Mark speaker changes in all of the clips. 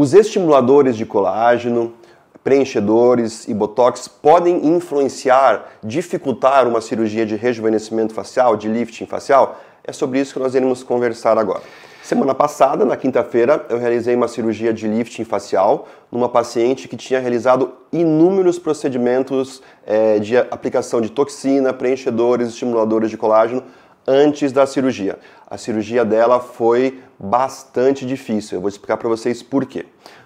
Speaker 1: Os estimuladores de colágeno, preenchedores e botox podem influenciar, dificultar uma cirurgia de rejuvenescimento facial, de lifting facial? É sobre isso que nós iremos conversar agora. Semana passada, na quinta-feira, eu realizei uma cirurgia de lifting facial numa paciente que tinha realizado inúmeros procedimentos é, de aplicação de toxina, preenchedores, estimuladores de colágeno antes da cirurgia. A cirurgia dela foi bastante difícil. Eu vou explicar para vocês por quê.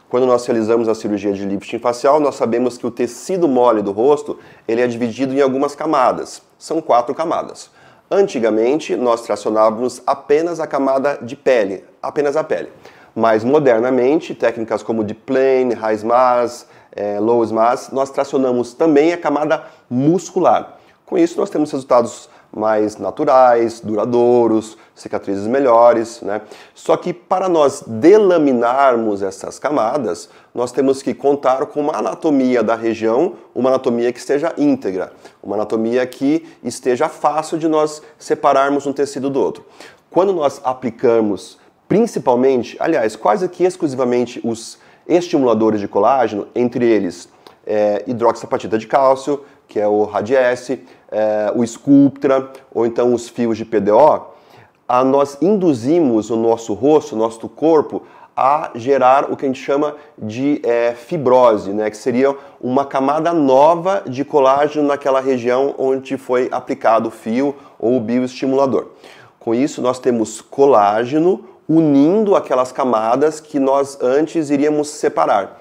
Speaker 1: Quando nós realizamos a cirurgia de lifting facial, nós sabemos que o tecido mole do rosto ele é dividido em algumas camadas. São quatro camadas. Antigamente, nós tracionávamos apenas a camada de pele, apenas a pele. Mas modernamente, técnicas como deep plane, high mass, é, low mass, nós tracionamos também a camada muscular. Com isso, nós temos resultados mais naturais, duradouros, cicatrizes melhores, né? Só que para nós delaminarmos essas camadas, nós temos que contar com uma anatomia da região, uma anatomia que esteja íntegra, uma anatomia que esteja fácil de nós separarmos um tecido do outro. Quando nós aplicamos, principalmente, aliás, quase que exclusivamente os estimuladores de colágeno, entre eles é, hidroxapatita de cálcio, que é o RADS, é, o Sculptra ou então os fios de PDO, a, nós induzimos o nosso rosto, o nosso corpo, a gerar o que a gente chama de é, fibrose, né, que seria uma camada nova de colágeno naquela região onde foi aplicado o fio ou o bioestimulador. Com isso, nós temos colágeno unindo aquelas camadas que nós antes iríamos separar.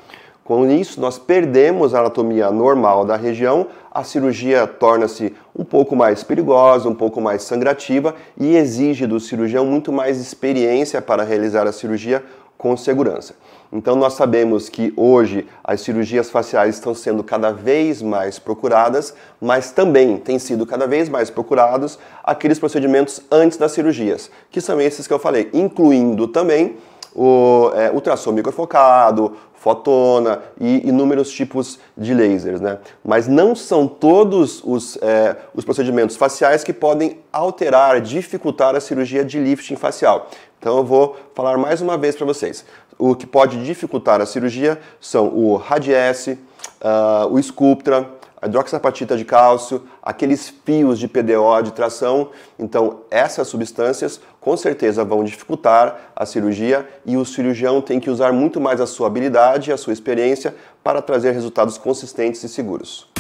Speaker 1: Com isso, nós perdemos a anatomia normal da região, a cirurgia torna-se um pouco mais perigosa, um pouco mais sangrativa e exige do cirurgião muito mais experiência para realizar a cirurgia com segurança. Então, nós sabemos que hoje as cirurgias faciais estão sendo cada vez mais procuradas, mas também têm sido cada vez mais procurados aqueles procedimentos antes das cirurgias, que são esses que eu falei, incluindo também o é, ultrassom microfocado, fotona e inúmeros tipos de lasers, né? Mas não são todos os, é, os procedimentos faciais que podem alterar, dificultar a cirurgia de lifting facial. Então eu vou falar mais uma vez para vocês. O que pode dificultar a cirurgia são o RADS, uh, ah, o Sculptra, a hidroxapatita de cálcio, aqueles fios de PDO de tração. Então, essas substâncias com certeza vão dificultar a cirurgia e o cirurgião tem que usar muito mais a sua habilidade, a sua experiência para trazer resultados consistentes e seguros.